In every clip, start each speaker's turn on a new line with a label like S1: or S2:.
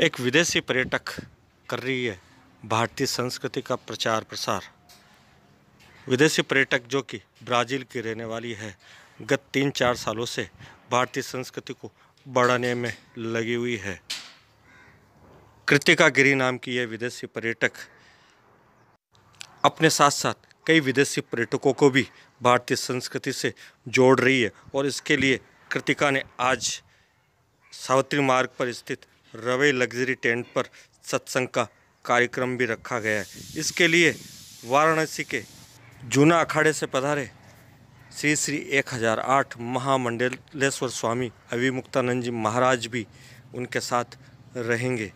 S1: एक विदेशी पर्यटक कर रही है भारतीय संस्कृति का प्रचार प्रसार विदेशी पर्यटक जो कि ब्राज़ील की रहने वाली है गत तीन चार सालों से भारतीय संस्कृति को बढ़ाने में लगी हुई है कृतिका गिरी नाम की यह विदेशी पर्यटक अपने साथ साथ कई विदेशी पर्यटकों को भी भारतीय संस्कृति से जोड़ रही है और इसके लिए कृतिका ने आज सावित्री मार्ग पर स्थित रवे लग्जरी टेंट पर सत्संग का कार्यक्रम भी रखा गया है इसके लिए वाराणसी के जूना अखाड़े से पधारे श्री श्री 1008 महामंडलेश्वर स्वामी अभिमुक्तानंद जी महाराज भी उनके साथ रहेंगे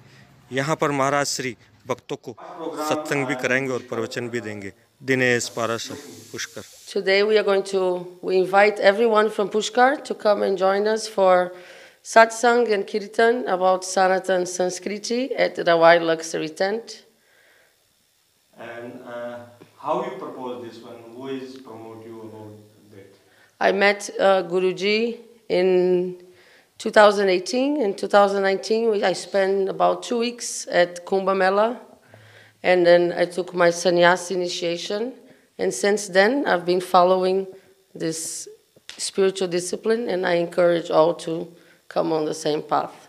S1: यहाँ पर महाराज श्री भक्तों को सत्संग भी कराएंगे और प्रवचन भी देंगे Dinesh Parasar, Pushkar.
S2: Today we are going to we invite everyone from Pushkar to come and join us for satsang and kirtan about Sanatan Sanskriti at Rawai Luxury Tent.
S1: And uh, how you propose this one? Who is promote you about that?
S2: I met uh, Guruji in 2018. In 2019, I spent about two weeks at Kumbh Mela. And then I took my sannyas initiation. And since then, I've been following this spiritual discipline, and I encourage all to come on the same path.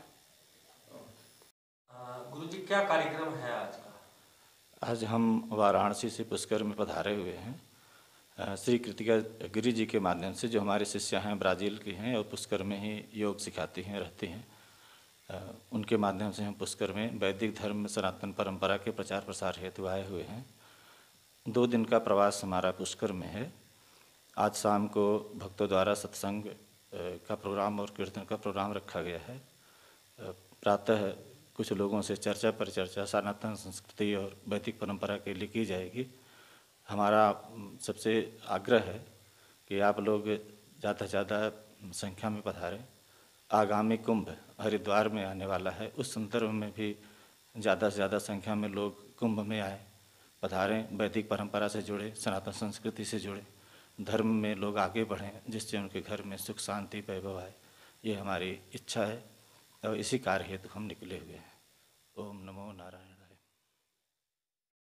S1: Guruji, क्या कार्यक्रम है आज का?
S2: आज हम
S3: वाराणसी से पुष्कर में पधारे हुए हैं श्री कृतिका गिरी जी के माध्यम से जो हमारे शिष्य हैं ब्राज़ील की हैं और पुष्कर में ही योग सिखाती हैं रहती हैं उनके माध्यम से हम पुष्कर में वैदिक धर्म सनातन परंपरा के प्रचार प्रसार हेतु आए हुए हैं दो दिन का प्रवास हमारा पुष्कर में है आज शाम को भक्तों द्वारा सत्संग का प्रोग्राम और कीर्तन का प्रोग्राम रखा गया है प्रातः कुछ लोगों से चर्चा परिचर्चा सनातन संस्कृति और वैदिक परंपरा के लिए की जाएगी हमारा सबसे आग्रह है कि आप लोग ज़्यादा से ज़्यादा संख्या में पधारें आगामी कुंभ हरिद्वार में आने वाला है उस संदर्भ में भी ज़्यादा से ज़्यादा संख्या में लोग कुंभ में आए पधारें वैदिक परंपरा से जुड़े सनातन संस्कृति से जुड़े धर्म में लोग आगे बढ़ें जिससे उनके घर में सुख शांति वैभव आए ये हमारी इच्छा है और इसी कार्य हेतु हम निकले हुए हैं ओम नमो नारायण